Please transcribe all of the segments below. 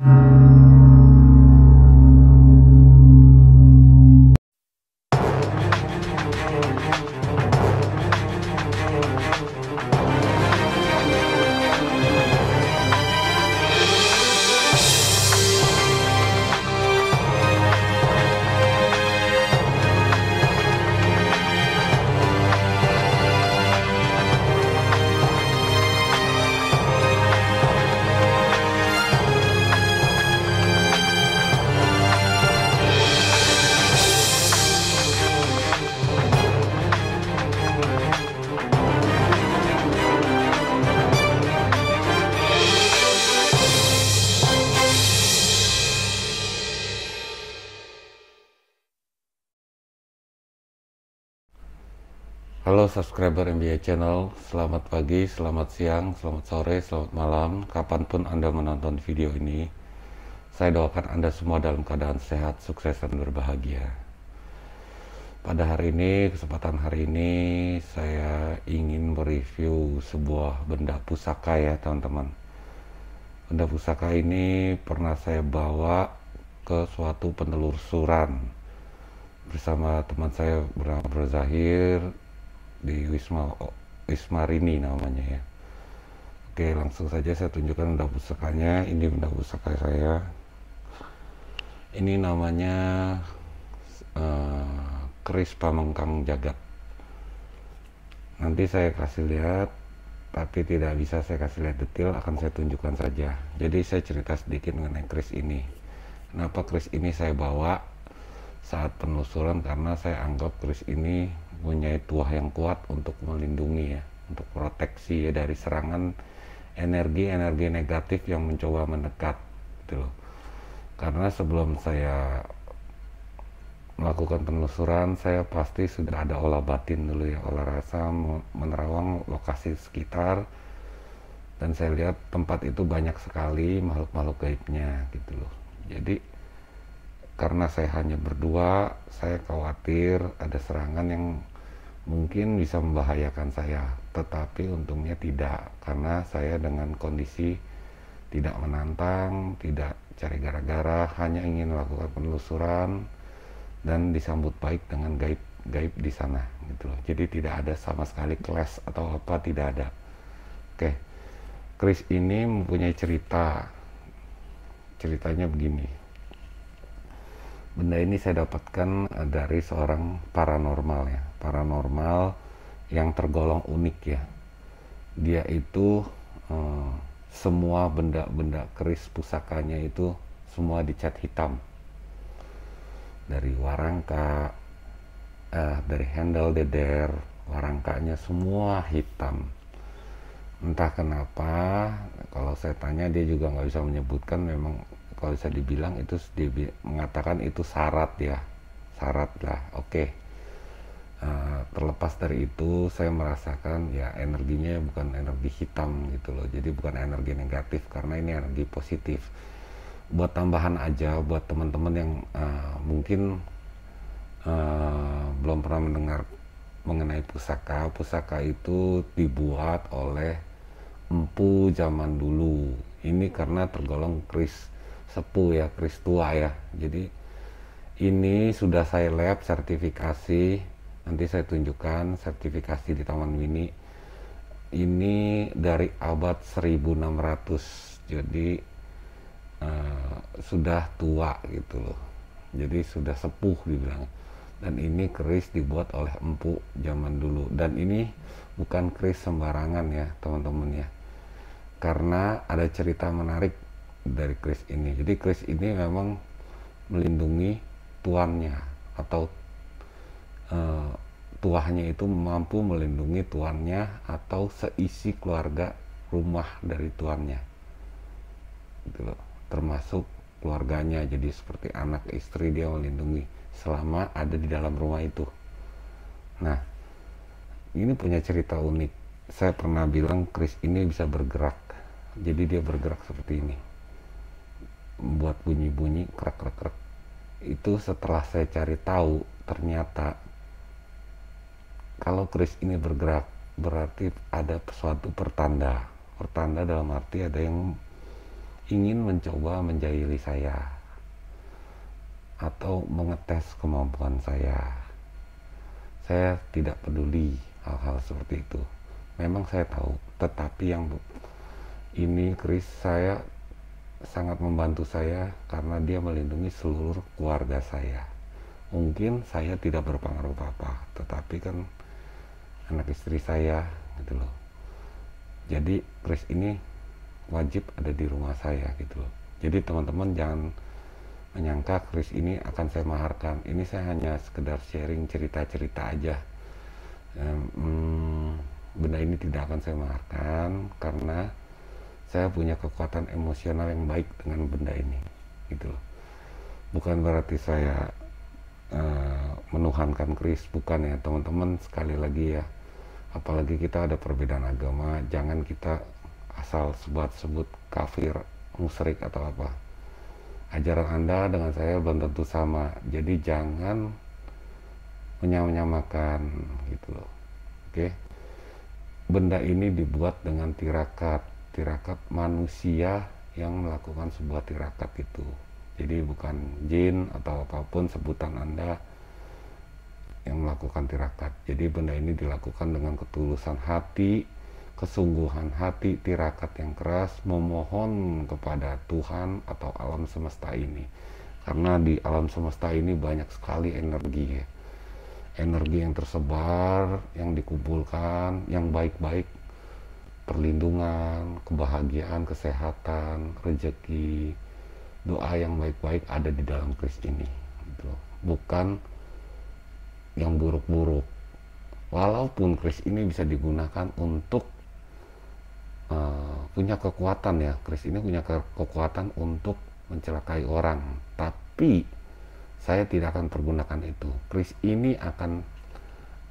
you Halo subscriber MBA Channel, selamat pagi, selamat siang, selamat sore, selamat malam, kapanpun Anda menonton video ini. Saya doakan Anda semua dalam keadaan sehat, sukses, dan berbahagia. Pada hari ini, kesempatan hari ini, saya ingin mereview sebuah benda pusaka ya teman-teman. Benda pusaka ini pernah saya bawa ke suatu penelusuran bersama teman saya bernama Berzahir di Wisma Wisma Rini namanya ya. Oke, langsung saja saya tunjukkan benda pusakanya. Ini benda pusaka saya. Ini namanya uh, Kris Pamengkang Jagat. Nanti saya kasih lihat, tapi tidak bisa saya kasih lihat detail, akan saya tunjukkan saja. Jadi saya cerita sedikit mengenai Kris ini. Kenapa Kris ini saya bawa saat penelusuran karena saya anggap Kris ini mempunyai tuah yang kuat untuk melindungi ya, untuk proteksi ya dari serangan energi-energi negatif yang mencoba mendekat gitu loh. Karena sebelum saya melakukan penelusuran, saya pasti sudah ada olah batin dulu ya, olah rasa menerawang lokasi sekitar dan saya lihat tempat itu banyak sekali makhluk-makhluk gaibnya gitu loh. Jadi karena saya hanya berdua, saya khawatir ada serangan yang mungkin bisa membahayakan saya, tetapi untungnya tidak karena saya dengan kondisi tidak menantang, tidak cari gara-gara, hanya ingin melakukan penelusuran dan disambut baik dengan gaib gaib di sana gitu loh. Jadi tidak ada sama sekali kelas atau apa tidak ada. Oke. Chris ini mempunyai cerita. Ceritanya begini. Benda ini saya dapatkan dari seorang paranormal ya paranormal yang tergolong unik ya. Dia itu eh, semua benda-benda keris pusakanya itu semua dicat hitam. Dari warangka, eh, dari handle deder, warangkanya semua hitam. Entah kenapa, kalau saya tanya dia juga nggak bisa menyebutkan memang kalau bisa dibilang itu dia mengatakan itu syarat ya syarat lah oke okay. Eh, terlepas dari itu saya merasakan ya energinya bukan energi hitam gitu loh jadi bukan energi negatif karena ini energi positif buat tambahan aja buat teman-teman yang uh, mungkin uh, belum pernah mendengar mengenai pusaka pusaka itu dibuat oleh empu zaman dulu ini karena tergolong kris sepuh ya kris tua ya jadi ini sudah saya lab sertifikasi nanti saya tunjukkan sertifikasi di Taman Mini ini dari abad 1600 jadi uh, sudah tua gitu loh jadi sudah sepuh dibilang dan ini keris dibuat oleh empu zaman dulu dan ini bukan keris sembarangan ya teman-teman ya karena ada cerita menarik dari keris ini jadi keris ini memang melindungi tuannya atau Eh, tuahnya itu mampu melindungi tuannya atau seisi keluarga rumah dari tuannya gitu loh termasuk keluarganya jadi seperti anak istri dia melindungi selama ada di dalam rumah itu nah ini punya cerita unik saya pernah bilang Chris ini bisa bergerak jadi dia bergerak seperti ini buat bunyi-bunyi krek krek krek itu setelah saya cari tahu ternyata kalau kris ini bergerak berarti ada suatu pertanda pertanda dalam arti ada yang ingin mencoba menjahili saya atau mengetes kemampuan saya saya tidak peduli hal-hal seperti itu memang saya tahu tetapi yang ini Chris saya sangat membantu saya karena dia melindungi seluruh keluarga saya mungkin saya tidak berpengaruh apa-apa tetapi kan anak istri saya gitu loh jadi kris ini wajib ada di rumah saya gitu loh jadi teman-teman jangan menyangka kris ini akan saya maharkan ini saya hanya sekedar sharing cerita-cerita aja hmm, benda ini tidak akan saya maharkan karena saya punya kekuatan emosional yang baik dengan benda ini gitu loh bukan berarti saya Eh, menuhankan Kris bukan ya teman-teman sekali lagi ya apalagi kita ada perbedaan agama jangan kita asal sebut-sebut kafir musyrik atau apa ajaran anda dengan saya belum tentu sama jadi jangan menyamakan gitu loh oke benda ini dibuat dengan tirakat tirakat manusia yang melakukan sebuah tirakat itu jadi bukan jin atau apapun sebutan Anda yang melakukan tirakat. Jadi benda ini dilakukan dengan ketulusan hati, kesungguhan hati, tirakat yang keras, memohon kepada Tuhan atau alam semesta ini. Karena di alam semesta ini banyak sekali energi ya. Energi yang tersebar, yang dikumpulkan, yang baik-baik perlindungan, kebahagiaan, kesehatan, rezeki, doa yang baik-baik ada di dalam kris ini gitu. bukan yang buruk-buruk walaupun kris ini bisa digunakan untuk uh, punya kekuatan ya kris ini punya ke kekuatan untuk mencelakai orang tapi saya tidak akan pergunakan itu Kris ini akan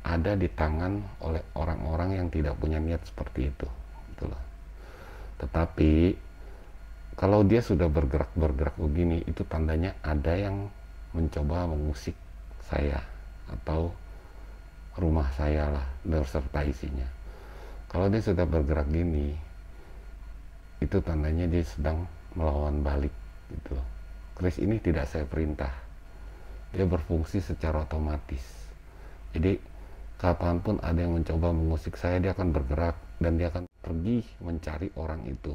ada di tangan oleh orang-orang yang tidak punya niat seperti itu gitu loh. tetapi kalau dia sudah bergerak-bergerak begini itu tandanya ada yang mencoba mengusik saya atau rumah saya lah berserta isinya kalau dia sudah bergerak gini itu tandanya dia sedang melawan balik gitu Chris ini tidak saya perintah dia berfungsi secara otomatis jadi kapanpun ada yang mencoba mengusik saya dia akan bergerak dan dia akan pergi mencari orang itu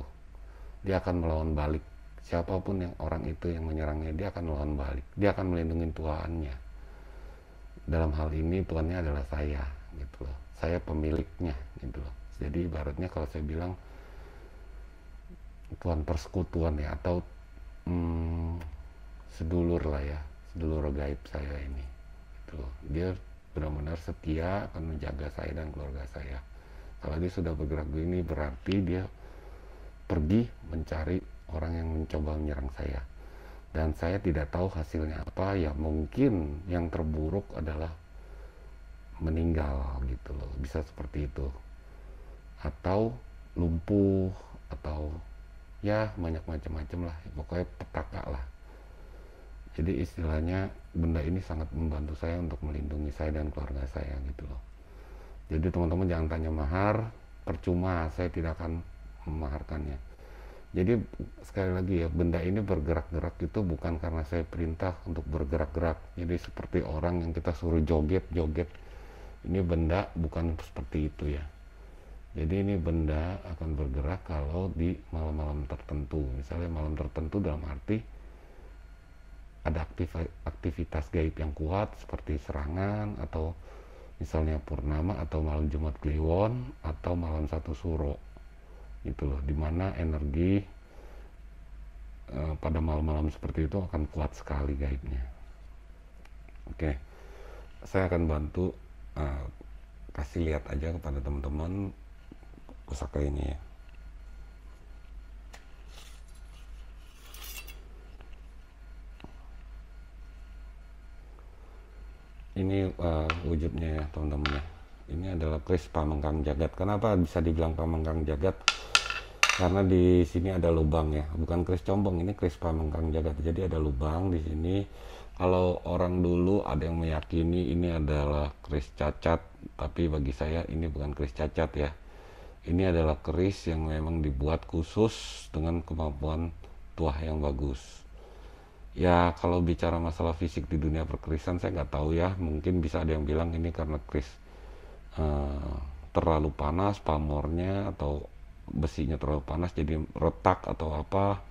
dia akan melawan balik. Siapapun yang orang itu yang menyerangnya, dia akan melawan balik. Dia akan melindungi tuannya. Dalam hal ini tuannya adalah saya, gitu loh. Saya pemiliknya, gitu loh. Jadi ibaratnya kalau saya bilang tuan persekutuan ya atau hmm, sedulur lah ya, sedulur gaib saya ini, gitu Dia benar-benar setia akan menjaga saya dan keluarga saya. Kalau dia sudah bergerak begini berarti dia pergi mencari orang yang mencoba menyerang saya dan saya tidak tahu hasilnya apa ya mungkin yang terburuk adalah meninggal gitu loh bisa seperti itu atau lumpuh atau ya banyak macam-macam lah pokoknya petaka lah jadi istilahnya benda ini sangat membantu saya untuk melindungi saya dan keluarga saya gitu loh jadi teman-teman jangan tanya mahar percuma saya tidak akan memaharkannya. Jadi sekali lagi ya benda ini bergerak-gerak itu bukan karena saya perintah untuk bergerak-gerak. Jadi seperti orang yang kita suruh joget-joget. Ini benda bukan seperti itu ya. Jadi ini benda akan bergerak kalau di malam-malam tertentu. Misalnya malam tertentu dalam arti ada aktivitas gaib yang kuat seperti serangan atau misalnya purnama atau malam Jumat Kliwon atau malam satu suro gitu loh dimana energi uh, pada malam-malam seperti itu akan kuat sekali gaibnya oke okay. saya akan bantu uh, kasih lihat aja kepada teman-teman pusaka ini ya ini uh, wujudnya ya teman-teman ya ini adalah kris pamengkang jagat kenapa bisa dibilang pamengkang jagat karena di sini ada lubang ya bukan kris combong ini kris pamengkang jagat jadi ada lubang di sini kalau orang dulu ada yang meyakini ini adalah kris cacat tapi bagi saya ini bukan kris cacat ya ini adalah keris yang memang dibuat khusus dengan kemampuan tuah yang bagus ya kalau bicara masalah fisik di dunia perkerisan saya nggak tahu ya mungkin bisa ada yang bilang ini karena keris Eh, terlalu panas pamornya atau besinya terlalu panas jadi retak atau apa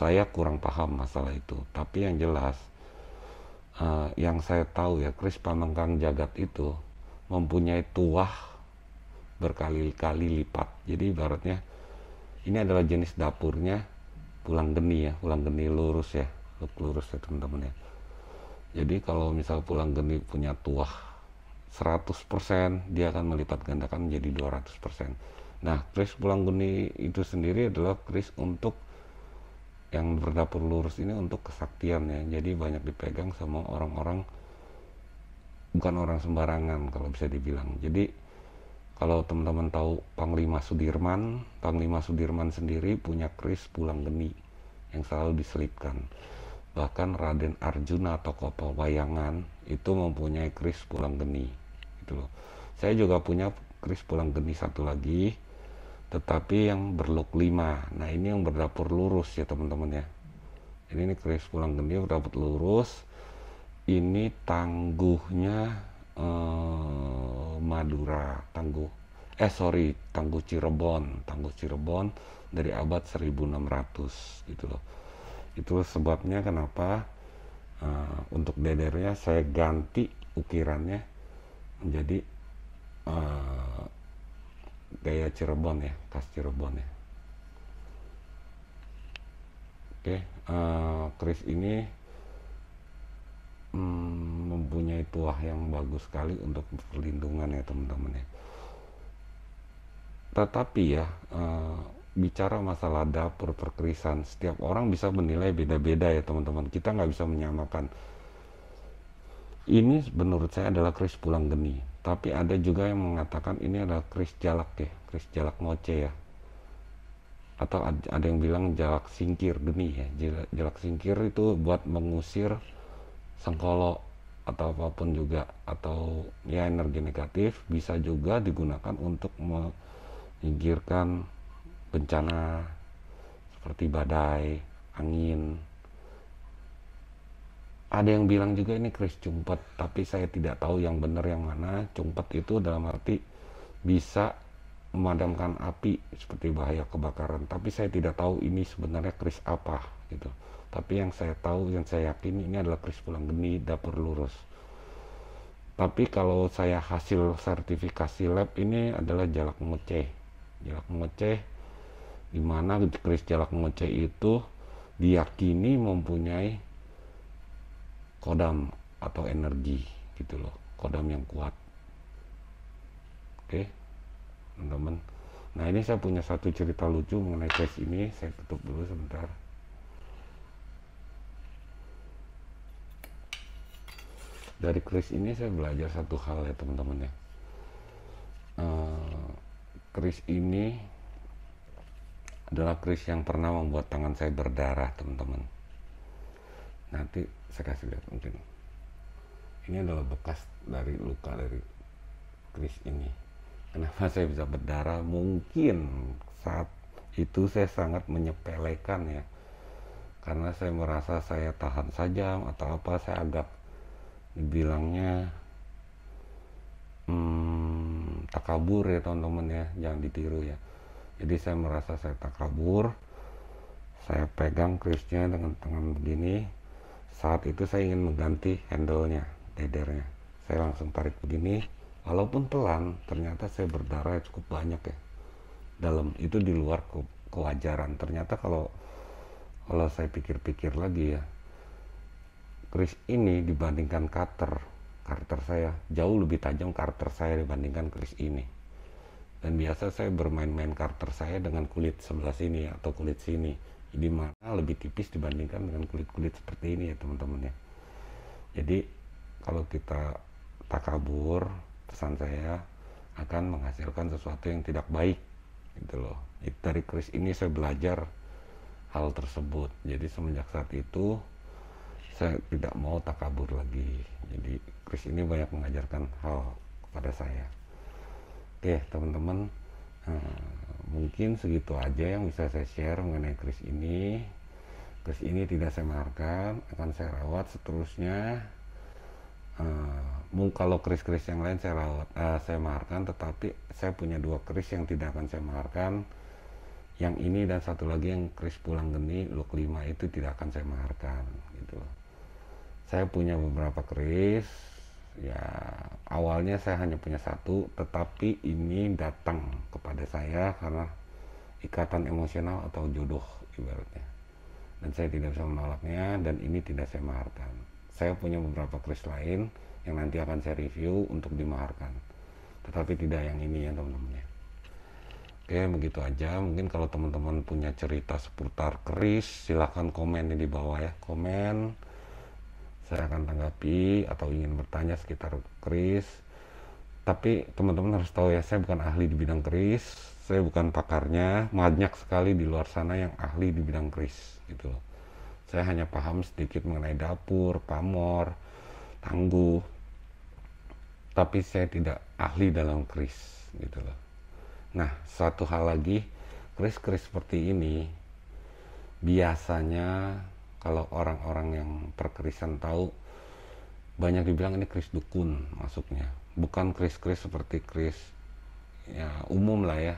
saya kurang paham masalah itu tapi yang jelas uh, yang saya tahu ya Kris Pamengkang Jagat itu mempunyai tuah berkali-kali lipat jadi ibaratnya ini adalah jenis dapurnya pulang geni ya pulang geni lurus ya lurus ya teman-teman ya jadi kalau misal pulang geni punya tuah 100% dia akan melipat gandakan menjadi 200%. Nah, kris pulang guni itu sendiri adalah kris untuk yang berdapur lurus ini untuk kesaktian ya. Jadi banyak dipegang sama orang-orang bukan orang sembarangan kalau bisa dibilang. Jadi kalau teman-teman tahu Panglima Sudirman, Panglima Sudirman sendiri punya kris pulang geni yang selalu diselipkan bahkan Raden Arjuna tokoh pewayangan itu mempunyai keris pulang geni gitu loh saya juga punya keris pulang geni satu lagi tetapi yang berlok lima nah ini yang berdapur lurus ya teman-teman ya ini, ini keris pulang geni berdapur lurus ini tangguhnya eh, Madura tangguh eh sorry tangguh Cirebon tangguh Cirebon dari abad 1600 gitu loh itu sebabnya kenapa uh, untuk dedernya saya ganti ukirannya menjadi uh, gaya Cirebon ya khas Cirebon ya oke okay, uh, eh, keris ini um, mempunyai tuah yang bagus sekali untuk perlindungan ya teman-teman ya tetapi ya uh, bicara masalah dapur perkerisan setiap orang bisa menilai beda-beda ya teman-teman kita nggak bisa menyamakan ini menurut saya adalah keris pulang geni tapi ada juga yang mengatakan ini adalah keris jalak ya keris jalak moce ya atau ada yang bilang jalak singkir geni ya jalak singkir itu buat mengusir sengkolo atau apapun juga atau ya energi negatif bisa juga digunakan untuk menyingkirkan bencana seperti badai, angin. Ada yang bilang juga ini keris cumpet, tapi saya tidak tahu yang benar yang mana. Cumpet itu dalam arti bisa memadamkan api seperti bahaya kebakaran, tapi saya tidak tahu ini sebenarnya keris apa gitu. Tapi yang saya tahu, yang saya yakin ini adalah keris pulang geni dapur lurus. Tapi kalau saya hasil sertifikasi lab ini adalah jalak moceh Jalak moceh di mana keris jalak mengecek itu diyakini mempunyai kodam atau energi gitu loh kodam yang kuat oke okay? teman-teman nah ini saya punya satu cerita lucu mengenai case ini saya tutup dulu sebentar dari Chris ini saya belajar satu hal ya teman-teman ya. Uh, Chris ini adalah keris yang pernah membuat tangan saya berdarah teman-teman nanti saya kasih lihat mungkin ini adalah bekas dari luka dari keris ini kenapa saya bisa berdarah mungkin saat itu saya sangat menyepelekan ya karena saya merasa saya tahan saja atau apa saya agak dibilangnya hmm, takabur ya teman-teman ya jangan ditiru ya jadi saya merasa saya tak kabur saya pegang krisnya dengan tangan begini saat itu saya ingin mengganti handlenya, nya dedernya saya langsung tarik begini walaupun pelan ternyata saya berdarah cukup banyak ya dalam itu di luar ke kewajaran ternyata kalau kalau saya pikir-pikir lagi ya kris ini dibandingkan cutter karter saya jauh lebih tajam karter saya dibandingkan kris ini dan biasa saya bermain-main karakter saya dengan kulit sebelah sini atau kulit sini di mana lebih tipis dibandingkan dengan kulit-kulit seperti ini ya teman-teman ya jadi kalau kita takabur pesan saya akan menghasilkan sesuatu yang tidak baik gitu loh dari Chris ini saya belajar hal tersebut jadi semenjak saat itu saya tidak mau takabur lagi jadi Chris ini banyak mengajarkan hal kepada saya Oke teman-teman eh, mungkin segitu aja yang bisa saya share mengenai kris ini kris ini tidak saya maharkan akan saya rawat seterusnya eh, mungkin kalau kris-kris yang lain saya rawat uh, saya maharkan tetapi saya punya dua kris yang tidak akan saya maharkan yang ini dan satu lagi yang kris pulang geni luk 5 itu tidak akan saya maharkan gitu saya punya beberapa kris ya awalnya saya hanya punya satu tetapi ini datang kepada saya karena ikatan emosional atau jodoh ibaratnya dan saya tidak bisa menolaknya dan ini tidak saya maharkan saya punya beberapa kris lain yang nanti akan saya review untuk dimaharkan tetapi tidak yang ini ya teman-teman ya oke begitu aja mungkin kalau teman-teman punya cerita seputar keris silahkan komen di bawah ya komen saya akan tanggapi atau ingin bertanya sekitar keris tapi teman-teman harus tahu ya saya bukan ahli di bidang keris saya bukan pakarnya banyak sekali di luar sana yang ahli di bidang keris gitu loh saya hanya paham sedikit mengenai dapur pamor tangguh tapi saya tidak ahli dalam keris gitu loh nah satu hal lagi keris-keris seperti ini biasanya kalau orang-orang yang perkerisan tahu banyak dibilang ini kris dukun masuknya bukan kris-kris seperti kris ya umum lah ya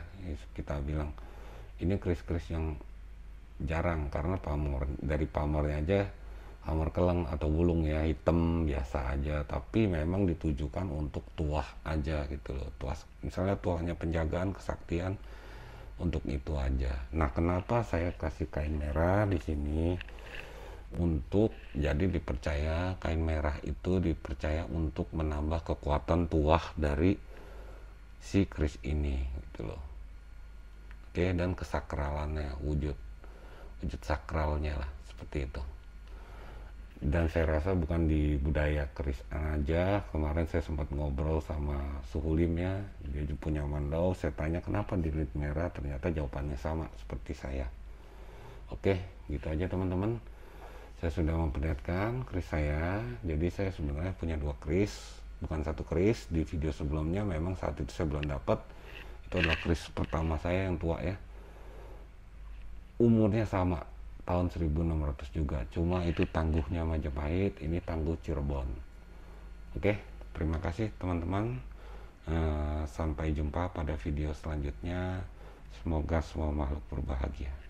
kita bilang ini kris-kris yang jarang karena pamor dari pamornya aja pamor keleng atau wulung ya hitam biasa aja tapi memang ditujukan untuk tuah aja gitu loh tuah misalnya tuahnya penjagaan kesaktian untuk itu aja. Nah, kenapa saya kasih kain merah di sini? untuk jadi dipercaya kain merah itu dipercaya untuk menambah kekuatan tuah dari si keris ini gitu loh oke dan kesakralannya wujud wujud sakralnya lah seperti itu dan saya rasa bukan di budaya keris aja kemarin saya sempat ngobrol sama Suhulim ya dia punya mandau saya tanya kenapa di merah ternyata jawabannya sama seperti saya oke gitu aja teman-teman saya sudah memperlihatkan keris saya jadi saya sebenarnya punya dua keris bukan satu keris di video sebelumnya memang saat itu saya belum dapat itu adalah keris pertama saya yang tua ya umurnya sama tahun 1600 juga cuma itu tangguhnya Majapahit ini tangguh Cirebon oke terima kasih teman-teman eh, sampai jumpa pada video selanjutnya semoga semua makhluk berbahagia